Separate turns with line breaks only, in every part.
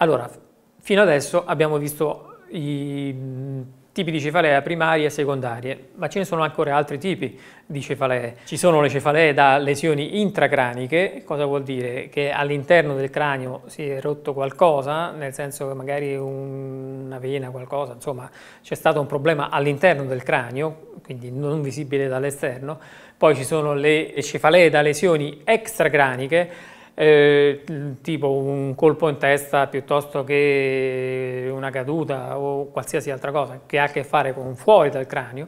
Allora, fino adesso abbiamo visto i mm, tipi di cefalea primarie e secondarie, ma ce ne sono ancora altri tipi di cefalee. Ci sono le cefalee da lesioni intracraniche, cosa vuol dire? Che all'interno del cranio si è rotto qualcosa, nel senso che magari una vena, qualcosa, insomma c'è stato un problema all'interno del cranio, quindi non visibile dall'esterno. Poi ci sono le cefalee da lesioni extracraniche, eh, tipo un colpo in testa piuttosto che una caduta o qualsiasi altra cosa che ha a che fare con fuori dal cranio,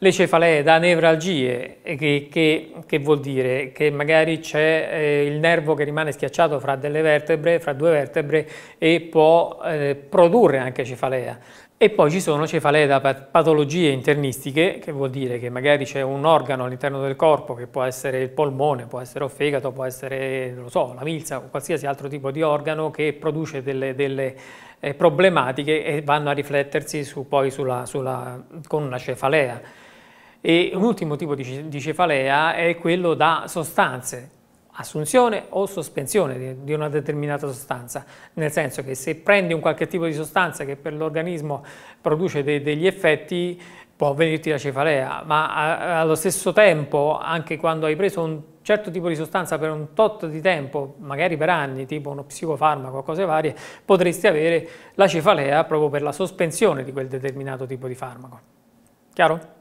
le cefalee da nevralgie, eh, che, che, che, vuol dire che magari c'è eh, il nervo che rimane schiacciato fra delle vertebre, fra due vertebre e può eh, produrre anche cefalea. E poi ci sono cefalee da patologie internistiche, che vuol dire che magari c'è un organo all'interno del corpo, che può essere il polmone, può essere il fegato, può essere, so, la milza o qualsiasi altro tipo di organo che produce delle, delle eh, problematiche e vanno a riflettersi su, poi sulla, sulla, con una cefalea. E un ultimo tipo di cefalea è quello da sostanze, assunzione o sospensione di una determinata sostanza, nel senso che se prendi un qualche tipo di sostanza che per l'organismo produce de degli effetti può venirti la cefalea, ma allo stesso tempo anche quando hai preso un certo tipo di sostanza per un tot di tempo, magari per anni, tipo uno psicofarmaco o cose varie, potresti avere la cefalea proprio per la sospensione di quel determinato tipo di farmaco. Chiaro?